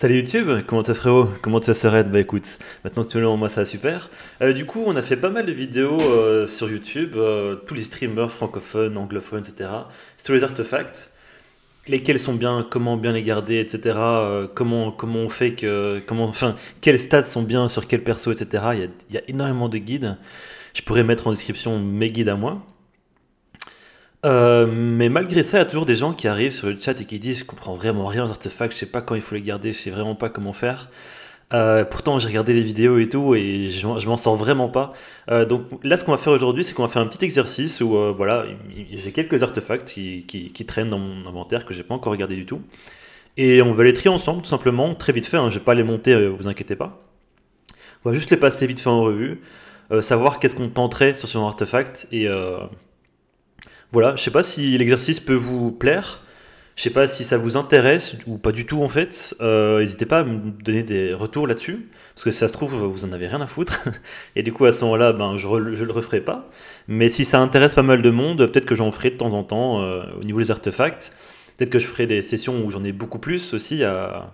Salut YouTube, comment tu frérot Comment tu red, Bah écoute, maintenant que tu es là, moi ça va super. Euh, du coup, on a fait pas mal de vidéos euh, sur YouTube, euh, tous les streamers francophones, anglophones, etc. tous les artefacts, lesquels sont bien, comment bien les garder, etc. comment, comment on fait que, comment, enfin, quels stats sont bien sur quel perso, etc. Il il y a énormément de guides. Je pourrais mettre en description mes guides à moi. Euh, mais malgré ça, il y a toujours des gens qui arrivent sur le chat et qui disent Je comprends vraiment rien aux artefacts, je sais pas quand il faut les garder, je sais vraiment pas comment faire. Euh, pourtant, j'ai regardé les vidéos et tout, et je, m'en sors vraiment pas. Euh, donc là, ce qu'on va faire aujourd'hui, c'est qu'on va faire un petit exercice où voilà, j'ai quelques artefacts qui, traînent dans mon inventaire que j'ai pas encore regardé du tout. Et on va les trier ensemble, tout simplement, très vite fait. Hein, je vais pas les monter, vous inquiétez pas. On va juste les passer vite fait en revue, savoir qu'est-ce qu'on tenterait sur son artefact et voilà, je sais pas si l'exercice peut vous plaire. Je sais pas si ça vous intéresse ou pas du tout en fait. Euh, n'hésitez pas à me donner des retours là-dessus. Parce que si ça se trouve, vous en avez rien à foutre. Et du coup, à ce moment-là, ben, je, le referai pas. Mais si ça intéresse pas mal de monde, peut-être que j'en ferai de temps en temps euh, au niveau des artefacts. Peut-être que je ferai des sessions où j'en ai beaucoup plus aussi. À...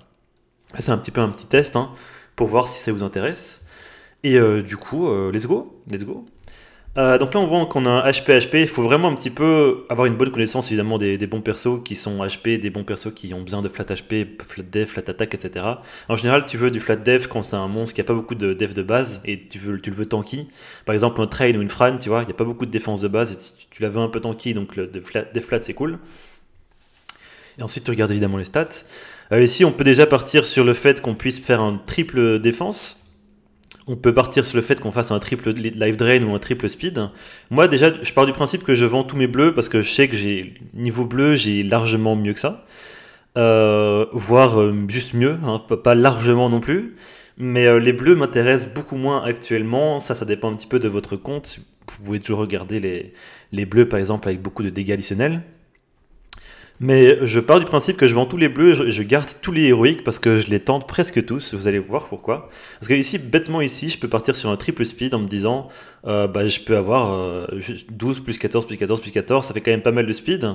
C'est un petit peu un petit test hein, pour voir si ça vous intéresse. Et euh, du coup, let's go, let's go. Euh, donc là, on voit qu'on a un HP HP. Il faut vraiment un petit peu avoir une bonne connaissance évidemment des, bons persos qui sont HP, des bons persos qui ont besoin de flat HP, flat def, flat attack, etc. En général, tu veux du flat def quand c'est un monstre qui a pas beaucoup de def de base et tu, veux, tu le veux tanky. Par exemple, un train ou une frane tu vois, il n'y a pas beaucoup de défense de base et tu, la veux un peu tanky, donc le def flat, c'est cool. Et ensuite, tu regardes évidemment les stats. Euh, ici, on peut déjà partir sur le fait qu'on puisse faire un triple défense on peut partir sur le fait qu'on fasse un triple live drain ou un triple speed. Moi, déjà, je pars du principe que je vends tous mes bleus parce que je sais que j'ai niveau bleu, j'ai largement mieux que ça. Euh, voire euh, juste mieux, hein, pas largement non plus. Mais euh, les bleus m'intéressent beaucoup moins actuellement. Ça, ça dépend un petit peu de votre compte. Vous pouvez toujours regarder les, les bleus, par exemple, avec beaucoup de dégâts additionnels. Mais je pars du principe que je vends tous les bleus, et je garde tous les héroïques parce que je les tente presque tous. Vous allez voir pourquoi. Parce que ici, bêtement ici, je peux partir sur un triple speed en me disant, euh, bah, je peux avoir 12 euh, plus 14 plus 14 plus 14, ça fait quand même pas mal de speed.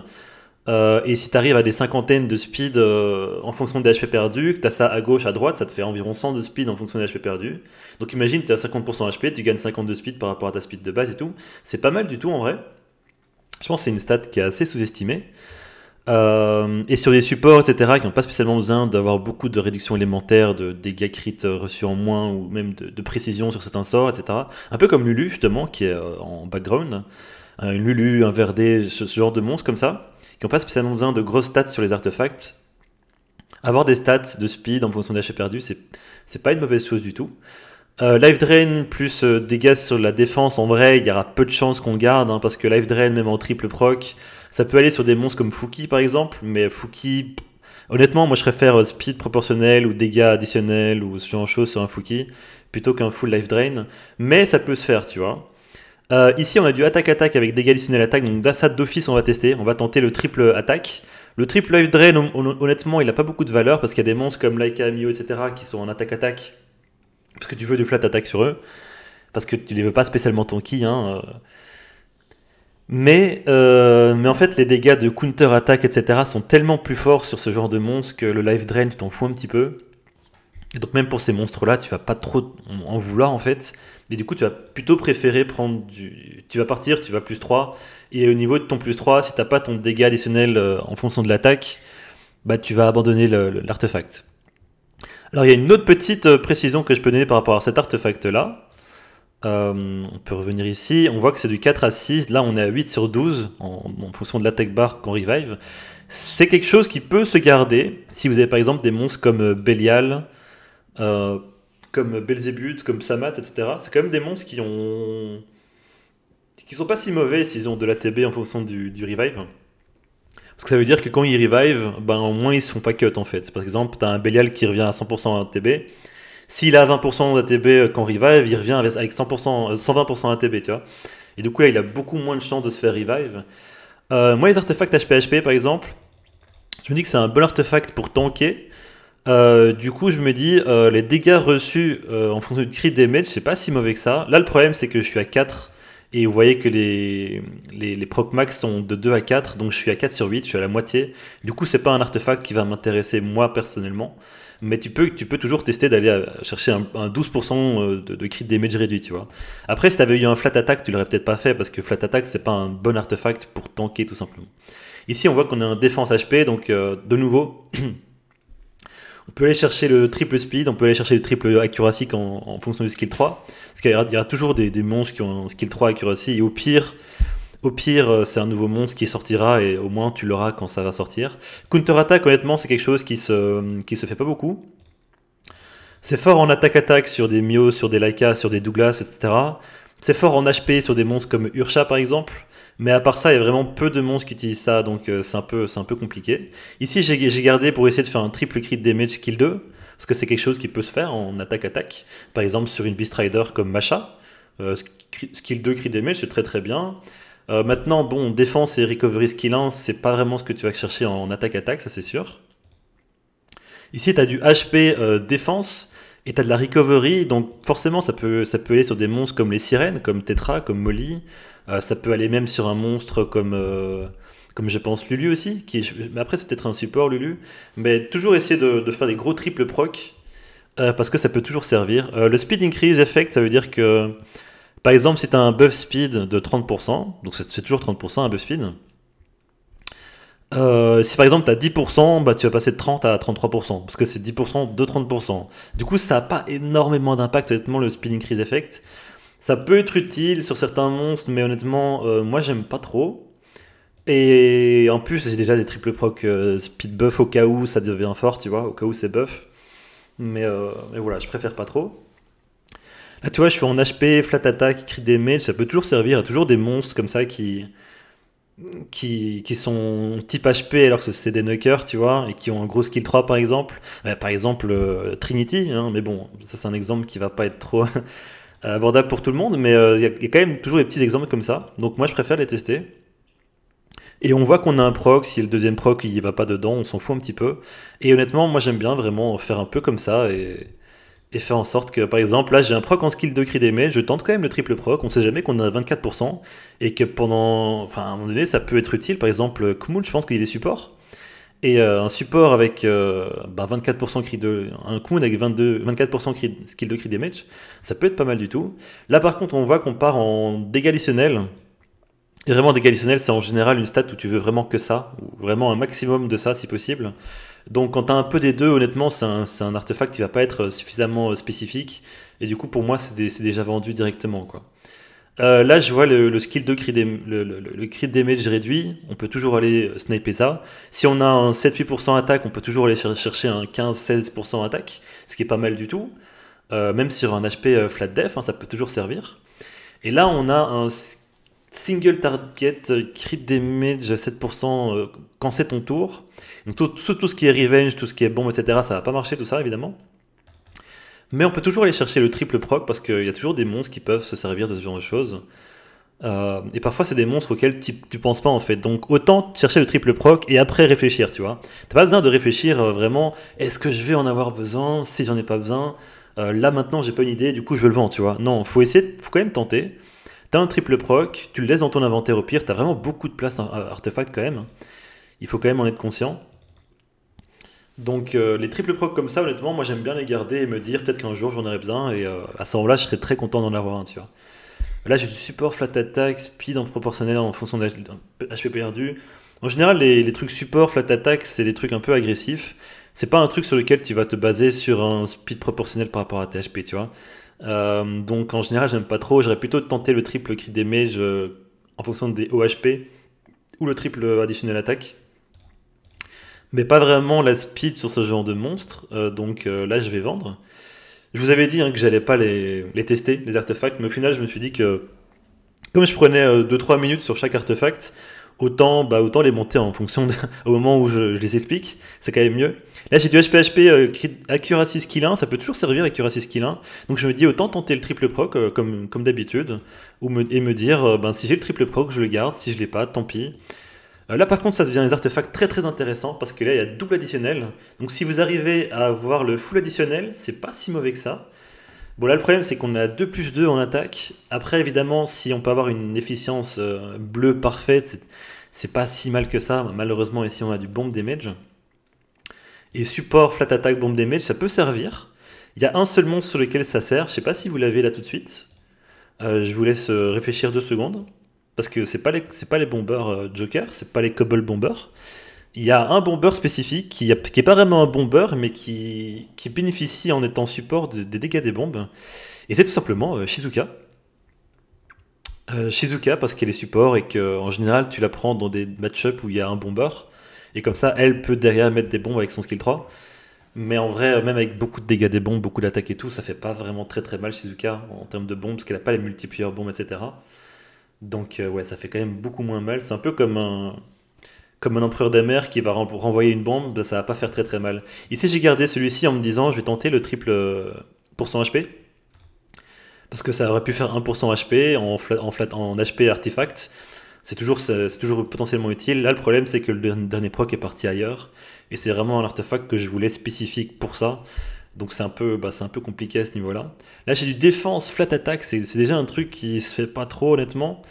Euh, et si tu arrives à des cinquantaines de speed en fonction des HP perdus, que tu as ça à gauche, à droite, ça te fait environ 100 de speed en fonction des HP perdus. Donc imagine, tu as 50% HP, tu gagnes 52 de speed par rapport à ta speed de base et tout. C'est pas mal du tout en vrai. Je pense que c'est une stat qui est assez sous-estimée. Euh, et sur les supports, etc., qui n'ont pas spécialement besoin d'avoir beaucoup de réductions élémentaires, de dégâts critiques euh, reçus en moins, ou même de, précision sur certains sorts, etc. Un peu comme Lulu, justement, qui est euh, en background. Un Lulu, un Verdé, ce, genre de monstres comme ça, qui n'ont pas spécialement besoin de grosses stats sur les artefacts. Avoir des stats de speed en fonction d'HP perdu, c'est pas une mauvaise chose du tout. live life drain plus dégâts sur la défense, en vrai, il y aura peu de chances qu'on garde, hein, parce que life drain, même en triple proc, ça peut aller sur des monstres comme Fuki par exemple, mais Fuki, honnêtement, moi je préfère euh, speed proportionnel ou dégâts additionnels ou ce genre de choses sur un Fuki plutôt qu'un full life drain. Mais ça peut se faire, tu vois. Euh, ici, on a du attaque-attaque avec dégâts additionnels l'attaque, donc d'assad d'office, on va tester. On va tenter le triple attaque. Le triple life drain, honnêtement, il n'a pas beaucoup de valeur parce qu'il y a des monstres comme Laika, Mio, etc. qui sont en attaque-attaque parce que tu veux du flat attaque sur eux parce que tu les veux pas spécialement tanky. Hein. Euh. Mais, euh, mais en fait, les dégâts de counter-attaque, etc., sont tellement plus forts sur ce genre de monstres que le life drain, tu t'en fous un petit peu. Et donc, même pour ces monstres-là, tu vas pas trop en vouloir, en fait. Mais du coup, tu vas plutôt préférer prendre du. Tu vas partir, tu vas plus 3. Et au niveau de ton plus 3, si t'as pas ton dégât additionnel euh, en fonction de l'attaque, bah, tu vas abandonner l'artefact. Alors, il y a une autre petite euh, précision que je peux donner par rapport à cet artefact-là euh, on peut revenir ici. On voit que c'est du 4 à 6. Là, on est à 8 sur 12 en, fonction de l'attaque bar qu'on revive. C'est quelque chose qui peut se garder si vous avez par exemple des monstres comme euh, Belial, euh, comme Belzébuth, comme Samat, etc. C'est quand même des monstres qui ont qui sont pas si mauvais s'ils ont de l'ATB en fonction du, revive. Parce que ça veut dire que quand ils revive, ben, au moins ils se font pas cut en fait. Par exemple, tu un Belial qui revient à 100% TB. S'il a 20% d'ATB euh, quand revive, il revient avec 100%, 120% ATB, tu vois. Et du coup, là, il a beaucoup moins de chances de se faire revive. Euh, moi, les artefacts HPHP, par exemple, je me dis que c'est un bon artefact pour tanker. Euh, du coup, je me dis, les dégâts reçus en fonction du crit damage, c'est pas si mauvais que ça. Là, le problème, c'est que je suis à 4 et vous voyez que les, les, les, proc max sont de 2 à 4, donc je suis à 4 sur 8, je suis à la moitié. Du coup, c'est pas un artefact qui va m'intéresser moi personnellement mais tu peux, tu peux toujours tester d'aller euh, chercher un, 12% euh, de, crit damage réduit, tu vois. Après, si tu avais eu un flat attack, tu l'aurais peut-être pas fait, parce que flat attack, c'est pas un bon artefact pour tanker, tout simplement. Ici, on voit qu'on a un défense HP, donc euh, de nouveau, on peut aller chercher le triple speed, on peut aller chercher le triple accuracy en, fonction du skill 3, parce qu'il y, aura toujours des, des monstres qui ont un skill 3 accuracy, et au pire, au pire, euh, c'est un nouveau monstre qui sortira et au moins tu l'auras quand ça va sortir. Counter-attaque, honnêtement, c'est quelque chose qui se, qui se fait pas beaucoup. C'est fort en attaque-attaque sur des Mio, sur des Laika, sur des Douglas, etc. C'est fort en HP sur des monstres comme Urcha par exemple. Mais à part ça, il y a vraiment peu de monstres qui utilisent ça, donc euh, c'est un, peu, un peu compliqué. Ici, j'ai gardé pour essayer de faire un triple crit damage skill 2, parce que c'est quelque chose qui peut se faire en attaque-attaque. Par exemple, sur une Beast Rider comme Masha, skill euh, 2 crit damage, c'est très très bien. Euh, maintenant, bon, défense et recovery Skill c'est pas vraiment ce que tu vas chercher en attaque-attaque, ça c'est sûr. Ici, tu as du HP euh, défense et tu as de la recovery, donc forcément, ça peut, ça aller sur des monstres comme les sirènes, comme Tetra, comme Molly. Euh, ça peut aller même sur un monstre comme, comme je pense Lulu aussi. Qui mais après, c'est peut-être un support Lulu. Mais toujours essayer de, faire des gros triple proc parce que ça peut toujours servir. le speed increase effect, ça veut dire que par exemple, si tu as un buff speed de 30%, donc c'est toujours 30% un buff speed, euh, si par exemple tu as 10%, bah, tu vas passer de 30 à 33%, parce que c'est 10% de 30%. Du coup, ça n'a pas énormément d'impact, honnêtement, le speed increase effect. Ça peut être utile sur certains monstres, mais honnêtement, euh, moi j'aime pas trop. Et en plus, j'ai déjà des triple proc euh, speed buff au cas où ça devient fort, tu vois, au cas où c'est buff. Mais, mais voilà, je préfère pas trop. Là, ah, tu vois, je suis en HP, flat attack, crie des mails, ça peut toujours servir. Il y a toujours des monstres comme ça qui, qui, qui sont type HP alors que c'est des knockers, tu vois, et qui ont un gros skill 3 par exemple. par exemple, euh, Trinity, hein, mais bon, ça c'est un exemple qui va pas être trop abordable pour tout le monde, mais euh, il y, a quand même toujours des petits exemples comme ça. Donc moi je préfère les tester. Et on voit qu'on a un proc, si le deuxième proc il va pas dedans, on s'en fout un petit peu. Et honnêtement, moi j'aime bien vraiment faire un peu comme ça et et faire en sorte que, par exemple, là j'ai un proc en skill de cri d'aimer, je tente quand même le triple proc, on sait jamais qu'on a 24%, et que pendant, enfin à un moment donné ça peut être utile, par exemple Kmoul je pense qu'il est support, et euh, un support avec 24% euh, bah, cri de, un Kmoul avec 22, 24% skill de cri damage, ça peut être pas mal du tout. Là par contre on voit qu'on part en dégâts et vraiment dégâts c'est en général une stat où tu veux vraiment que ça, ou vraiment un maximum de ça si possible, donc quand tu as un peu des deux, honnêtement, c'est un, artefact qui va pas être suffisamment euh, spécifique. Et du coup, pour moi, c'est déjà vendu directement. Euh, là, je vois le, skill de crit le, le, damage réduit. On peut toujours aller euh, sniper ça. Si on a un 7-8% attaque, on peut toujours aller chercher un 15-16% attaque, ce qui est pas mal du tout. même sur un HP flat def, hein, ça peut toujours servir. Et là, on a un single target crit damage 7% quand c'est ton tour. Donc tout, ce qui est revenge, tout ce qui est bon, etc., ça va pas marcher, tout ça, évidemment. Mais on peut toujours aller chercher le triple proc parce qu'il y a toujours des monstres qui peuvent se servir de ce genre de choses. Euh, et parfois, c'est des monstres auxquels tu, penses pas en fait. Donc, autant chercher le triple proc et après réfléchir, tu vois. T'as pas besoin de réfléchir euh, vraiment. Est-ce que je vais en avoir besoin Si j'en ai pas besoin, euh, là maintenant j'ai pas une idée. Du coup, je le vends, tu vois. Non, faut essayer. Faut quand même tenter. T'as un triple proc, tu le laisses dans ton inventaire au pire. T'as vraiment beaucoup de place hein, à, artefact quand même il faut quand même en être conscient. Donc euh, les triples procs comme ça, honnêtement, moi j'aime bien les garder et me dire peut-être qu'un jour j'en aurai besoin et euh, à ce moment-là je serais très content d'en avoir un, tu vois. Là j'ai du support, flat attack, speed en proportionnel en fonction de HP perdu. En général les, trucs support, flat attack, c'est des trucs un peu agressifs. C'est pas un truc sur lequel tu vas te baser sur un speed proportionnel par rapport à tes HP, tu vois. Euh, donc en général j'aime pas trop, j'aurais plutôt tenté le triple cri des en fonction des OHP ou le triple additionnel attaque mais pas vraiment la speed sur ce genre de monstre. Euh, donc euh, là, je vais vendre. Je vous avais dit hein, que j'allais pas les, tester, les artefacts, mais au final, je me suis dit que comme je prenais 2-3 euh, minutes sur chaque artefact, autant, bah, autant les monter en fonction du au moment où je, les explique, c'est quand même mieux. Là j'ai du HPHP hp Accuracy Skill ça peut toujours servir Accuracy Skill 1, donc je me dis autant tenter le triple proc comme, comme d'habitude, et me dire ben, si j'ai le triple proc je le garde, si je l'ai pas tant pis. Euh, là par contre ça devient des artefacts très très intéressants parce que là il y a double additionnel. Donc si vous arrivez à avoir le full additionnel, c'est pas si mauvais que ça. Bon là le problème c'est qu'on a 2 plus 2 en attaque. Après évidemment si on peut avoir une efficience euh, bleue parfaite, c'est pas si mal que ça. Malheureusement ici on a du bomb damage. Et support, flat attack, bomb damage, ça peut servir. Il y a un seul monstre sur lequel ça sert. Je sais pas si vous l'avez là tout de suite. Euh, je vous laisse réfléchir deux secondes. Parce que c'est pas les, c'est pas les bombeurs euh, Joker, c'est pas les Cobble Bombers. Il y a un bomber spécifique qui, qui est pas vraiment un bomber, mais qui, qui bénéficie en étant support des dégâts des bombes. Et c'est tout simplement euh, Shizuka. Euh, Shizuka parce qu'elle est support et qu'en général tu la prends dans des match-ups où il y a un bomber. Et comme ça, elle peut derrière mettre des bombes avec son skill 3. Mais en vrai, même avec beaucoup de dégâts des bombes, beaucoup d'attaques et tout, ça fait pas vraiment très très mal Shizuka en termes de bombes, parce qu'elle a pas les multiplier bombes, etc. Donc euh, ouais, ça fait quand même beaucoup moins mal. C'est un peu comme un, comme un empereur des mers qui va renvoyer une bombe, ben, ça va pas faire très très mal. Ici j'ai gardé celui-ci en me disant je vais tenter le triple HP. Euh, Parce que ça aurait pu faire 1% HP en, en, flat, en HP artefact. C'est toujours, c'est toujours potentiellement utile. Là le problème c'est que le dernier proc est parti ailleurs. Et c'est vraiment un artefact que je voulais spécifique pour ça. Donc c'est un, peu, bah, un peu compliqué à ce niveau-là. Là, j'ai du défense, flat attack, c'est déjà un truc qui se fait pas trop honnêtement.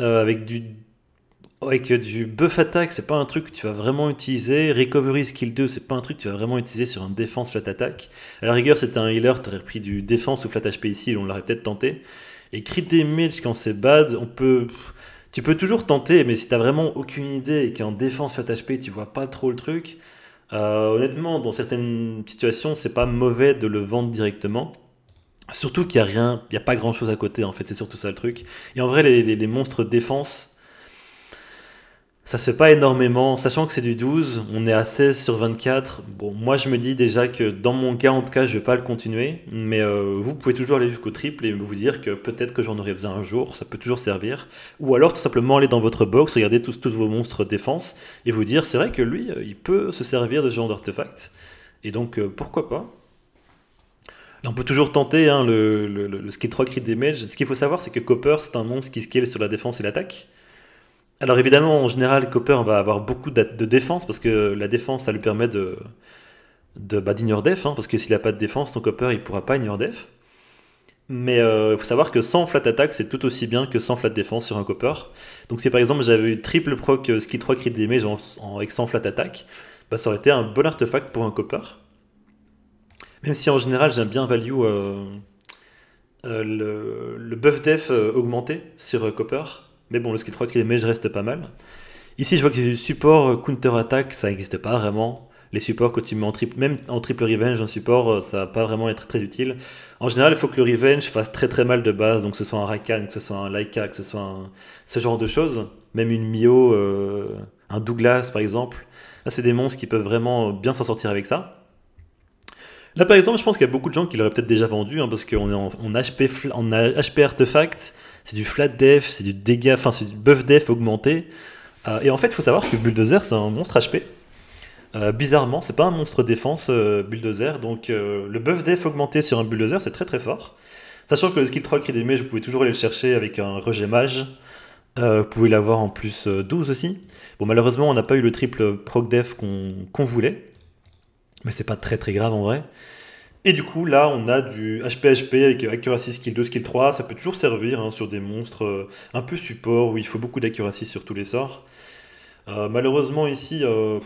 Euh, avec du buff attack, c'est pas un truc que tu vas vraiment utiliser. Recovery skill 2, c'est pas un truc que tu vas vraiment utiliser sur un défense flat attack. À la rigueur, c'est un healer, tu aurais pris du défense ou flat HP ici, on l'aurait peut-être tenté. Et crit damage quand c'est bad, on peut. Tu peux toujours tenter, mais si t'as vraiment aucune idée et qu'en défense flat HP, tu vois pas trop le truc, euh, honnêtement, dans certaines situations, c'est pas mauvais de le vendre directement. Surtout qu'il n'y a rien, il n'y a pas grand chose à côté en fait, c'est surtout ça le truc. Et en vrai, les monstres défense, ça se fait pas énormément, sachant que c'est du 12, on est à 16 sur 24. Bon, moi je me dis déjà que dans mon cas, en tout cas, je vais pas le continuer, mais euh, vous pouvez toujours aller jusqu'au triple et vous dire que peut-être que j'en aurais besoin un jour, ça peut toujours servir. Ou alors tout simplement aller dans votre box, regarder tous, vos monstres défense et vous dire c'est vrai que lui, euh, il peut se servir de ce genre d'artefact. Et donc euh, pourquoi pas on peut toujours tenter hein, le, le, le, skill 3 crit damage. Ce qu'il faut savoir, c'est que Copper, c'est un monstre qui scale sur la défense et l'attaque. Alors évidemment, en général, Copper va avoir beaucoup de défense parce que la défense, ça lui permet de d'ignore de, bah, def, hein, parce que s'il n'a pas de défense, ton Copper, il pourra pas ignore def. Mais il euh, faut savoir que sans flat attack, c'est tout aussi bien que sans flat defense sur un Copper. Donc si par exemple j'avais eu triple proc euh, skill 3 crit damage en, en, avec sans flat attack, bah, ça aurait été un bon artefact pour un Copper. Même si en général, j'aime bien value euh, le, le, buff def augmenté sur Copper mais bon, le skill 3 qu'il les je reste pas mal. Ici, je vois que du support euh, counter-attack, ça n'existe pas vraiment. Les supports que tu mets en triple, même en triple revenge, un support, euh, ça va pas vraiment être très utile. En général, il faut que le revenge fasse très très mal de base, donc que ce soit un Rakan, que ce soit un Laika, que ce soit ce genre de choses. Même une Mio, euh, un Douglas par exemple. Là, c'est des monstres qui peuvent vraiment bien s'en sortir avec ça. Là, par exemple, je pense qu'il y a beaucoup de gens qui l'auraient peut-être déjà vendu, hein, parce qu'on est en, HP, en HP Artefact, c'est du flat def, c'est du dégât, enfin c'est du buff def augmenté. Euh, et en fait, il faut savoir que Bulldozer, c'est un monstre HP. Euh, bizarrement, c'est pas un monstre défense euh, Bulldozer, donc euh, le buff def augmenté sur un Bulldozer, c'est très très fort. Sachant que le skill 3 cri des mèches, vous pouvez toujours aller le chercher avec un rejet mage. vous pouvez l'avoir en plus 12 aussi. Bon, malheureusement, on n'a pas eu le triple proc def qu'on voulait. Mais c'est pas très très grave en vrai. Et du coup, là, on a du HPHP avec accuracy skill 2, skill 3. Ça peut toujours servir hein, sur des monstres euh, un peu support où il faut beaucoup d'accuracy sur tous les sorts. Euh, malheureusement, ici, euh,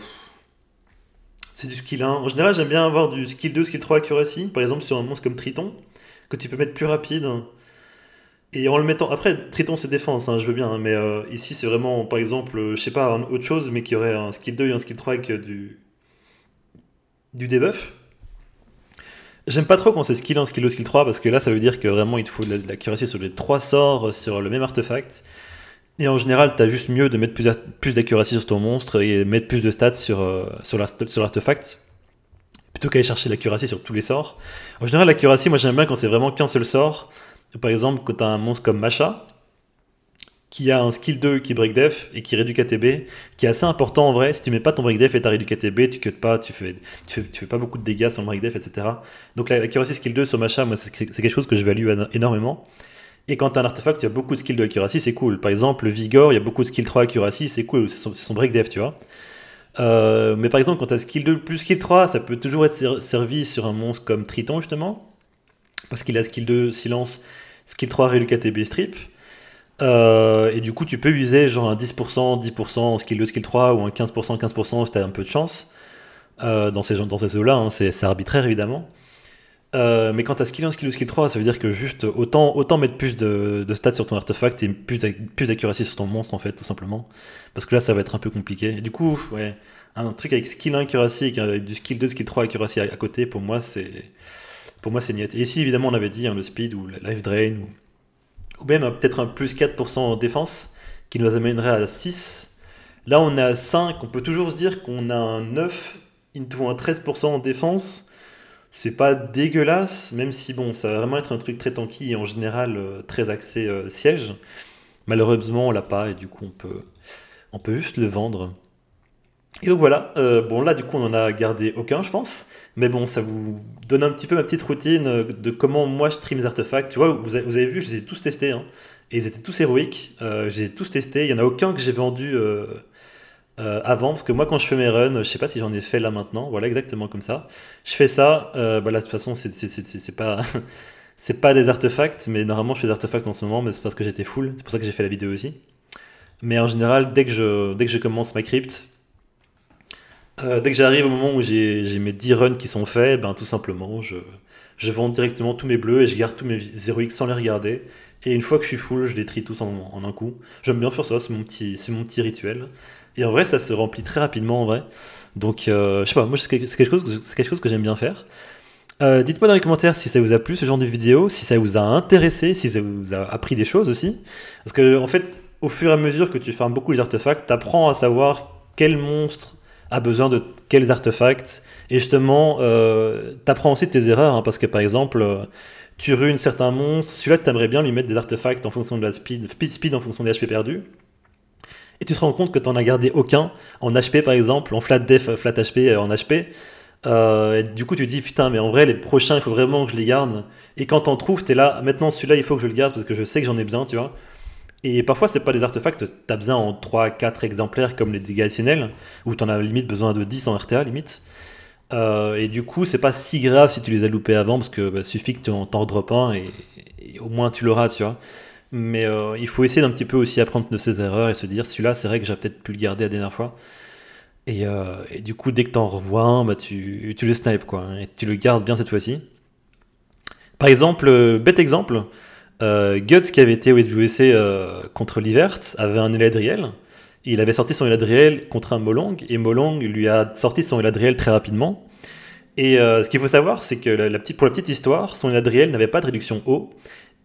c'est du skill 1. En général, j'aime bien avoir du skill 2, skill 3 accuracy. Par exemple, sur un monstre comme Triton, que tu peux mettre plus rapide. Et en le mettant. Après, Triton, c'est défense, hein, je veux bien. Hein, mais ici, c'est vraiment, par exemple, je sais pas, autre chose, mais qui aurait un skill 2 et un skill 3 avec du, du debuff. J'aime pas trop quand c'est skill 1, skill 2, skill 3, parce que là, ça veut dire que vraiment, il te faut de la, sur les trois sorts, euh, sur le même artefact. Et en général, t'as juste mieux de mettre plus, plus d'accuracy sur ton monstre et mettre plus de stats sur, euh, sur l'artefact, plutôt qu'aller chercher l'accuracy sur tous les sorts. En général, l'accuracy, moi j'aime bien quand c'est vraiment qu'un seul sort. Par exemple, quand t'as un monstre comme Macha, qui a un skill 2 qui break def et qui réduit KTB, qui est assez important en vrai. Si tu mets pas ton break def et t'as réduit KTB, tu cut pas, tu fais, tu fais, pas beaucoup de dégâts sur le break def, etc. Donc la, skill 2 sur Macha, moi c'est quelque chose que je value énormément. Et quand t'as un artefact, tu as beaucoup de skill 2 accuracy, c'est cool. Par exemple, Vigor, il y a beaucoup de skill 3 accuracy, c'est cool, c'est son, son, break def, tu vois. Euh, mais par exemple, quand t'as skill 2 plus skill 3, ça peut toujours être servi sur un monstre comme Triton, justement, parce qu'il a skill 2 silence, skill 3 réduit KTB strip. Euh, et du coup, tu peux user genre un 10%, 10% en skill 2, skill 3 ou un 15%, 15% si t'as un peu de chance euh, dans ces, dans ces eaux-là. Hein, c'est arbitraire évidemment. Euh, mais quand t'as skill 1, skill 2, skill 3, ça veut dire que juste autant, autant mettre plus de, de stats sur ton artefact et plus, d'accuracy sur ton monstre en fait, tout simplement. Parce que là, ça va être un peu compliqué. Et du coup, ouais, un truc avec skill 1 accuracy et du skill 2, skill 3 accuracy à, côté, pour moi, c'est. Pour moi, c'est niet. Et ici, évidemment, on avait dit hein, le speed ou le life drain ou ou même hein, peut-être un plus 4% en défense, qui nous amènerait à 6. Là, on est à 5, on peut toujours se dire qu'on a un 9 into un 13% en défense. C'est pas dégueulasse, même si bon, ça va vraiment être un truc très tanky et en général euh, très axé euh, siège. Malheureusement, on l'a pas et du coup, on peut, on peut juste le vendre. Et donc voilà, euh, bon là du coup on en a gardé aucun je pense, mais bon ça vous donne un petit peu ma petite routine euh, de comment moi je trie les artefacts. Tu vois, vous avez, vu, je les ai tous testés, hein. et ils étaient tous héroïques, euh, j'ai tous testé, il y en a aucun que j'ai vendu avant, parce que moi quand je fais mes runs, je sais pas si j'en ai fait là maintenant, voilà exactement comme ça. Je fais ça, bah là de toute façon c'est pas... c'est pas des artefacts, mais normalement je fais des artefacts en ce moment, mais c'est parce que j'étais full, c'est pour ça que j'ai fait la vidéo aussi. Mais en général, dès que je, dès que je commence ma crypte, euh, dès que j'arrive au moment où j'ai mes 10 runs qui sont faits, ben, tout simplement, je, je vends directement tous mes bleus et je garde tous mes 0x sans les regarder. Et une fois que je suis full, je les trie tous en, un coup. J'aime bien faire ça, c'est mon, petit, mon petit rituel. Et en vrai, ça se remplit très rapidement en vrai. Donc, euh, je sais pas, moi, c'est quelque chose que, quelque chose que j'aime bien faire. Euh, dites-moi dans les commentaires si ça vous a plu ce genre de vidéo, si ça vous a intéressé, si ça vous a appris des choses aussi. Parce que, en fait, au fur et à mesure que tu fermes beaucoup les artefacts, t'apprends à savoir quel monstre a besoin de quels artefacts. Et justement, euh, t'apprends aussi de tes erreurs, hein, parce que par exemple, euh, tu runes certains monstres, celui-là, tu aimerais bien lui mettre des artefacts en fonction de la speed, speed en fonction des HP perdus. Et tu te rends compte que t'en as gardé aucun en HP par exemple, en flat def, euh, flat HP, euh, en HP. du coup, tu te dis putain, mais en vrai, les prochains, il faut vraiment que je les garde. Et quand t'en trouves, t'es là, maintenant celui-là, il faut que je le garde parce que je sais que j'en ai besoin, tu vois. Et parfois, c'est pas des artefacts, t'as besoin en 3-4 exemplaires comme les dégâts ou où t'en as limite besoin de 10 en RTA limite. Euh, et du coup, c'est pas si grave si tu les as loupés avant, parce que bah, suffit que tu en, drop un et, au moins tu l'auras, tu vois. Mais euh, il faut essayer d'un petit peu aussi apprendre de ses erreurs et se dire celui-là, c'est vrai que j'ai peut-être pu le garder la dernière fois. Et, euh, du coup, dès que t'en revois un, bah, tu, tu le snipes, quoi, hein, et tu le gardes bien cette fois-ci. Par exemple, bête exemple, euh, Guts, qui avait été au SBUC euh, contre Livert, avait un Eladriel. Il avait sorti son Eladriel contre un Molong, et Molong lui a sorti son Eladriel très rapidement. Et euh, ce qu'il faut savoir, c'est que la, petite, pour la petite histoire, son Eladriel n'avait pas de réduction haut,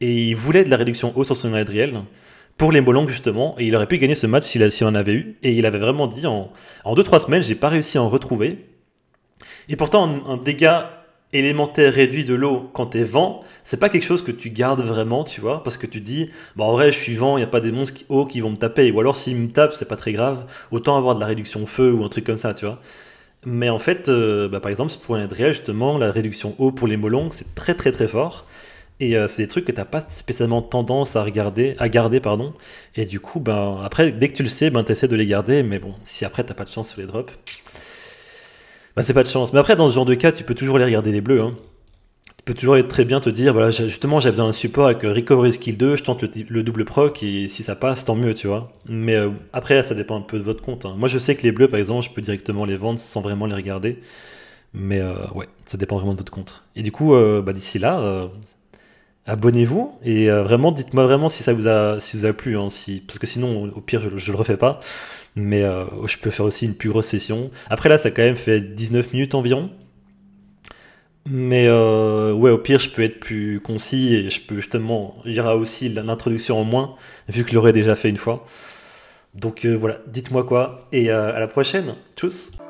et il voulait de la réduction haut sur son Eladriel pour les Molong justement, et il aurait pu gagner ce match s'il en avait eu. Et il avait vraiment dit en 2-3 semaines, j'ai pas réussi à en retrouver. Et pourtant, un, un dégât élémentaire réduit de l'eau quand t'es es vent, c'est pas quelque chose que tu gardes vraiment, tu vois, parce que tu dis, bah en vrai, je suis vent, il n'y a pas des monstres hauts oh, qui vont me taper, ou alors s'ils me tapent, c'est pas très grave, autant avoir de la réduction feu ou un truc comme ça, tu vois. Mais en fait, euh, bah, par exemple, pour un réel justement, la réduction eau pour les molons, c'est très très très fort. Et euh, c'est des trucs que t'as pas spécialement tendance à regarder, à garder, pardon. Et du coup, ben, après, dès que tu le sais, ben, t'essaies de les garder, mais bon, si après t'as pas de chance sur les drops, bah, c'est pas de chance. Mais après, dans ce genre de cas, tu peux toujours aller regarder les bleus. Hein. Tu peux toujours être très bien te dire, voilà, justement, j'ai besoin d'un support avec euh, Recovery Skill 2, je tente le, double proc, et si ça passe, tant mieux, tu vois. Mais euh, après, ça dépend un peu de votre compte. Hein. Moi, je sais que les bleus, par exemple, je peux directement les vendre sans vraiment les regarder. Mais euh, ouais, ça dépend vraiment de votre compte. Et du coup, bah, d'ici là, abonnez-vous et euh, vraiment dites-moi vraiment si ça vous a si vous a plu hein, parce que sinon au pire je, ne le refais pas mais euh, je peux faire aussi une plus grosse session après là ça a quand même fait 19 minutes environ mais euh, ouais au pire je peux être plus concis et je peux justement j'irai aussi l'introduction en moins vu que je l'aurais déjà fait une fois donc voilà dites-moi quoi et à la prochaine tchuss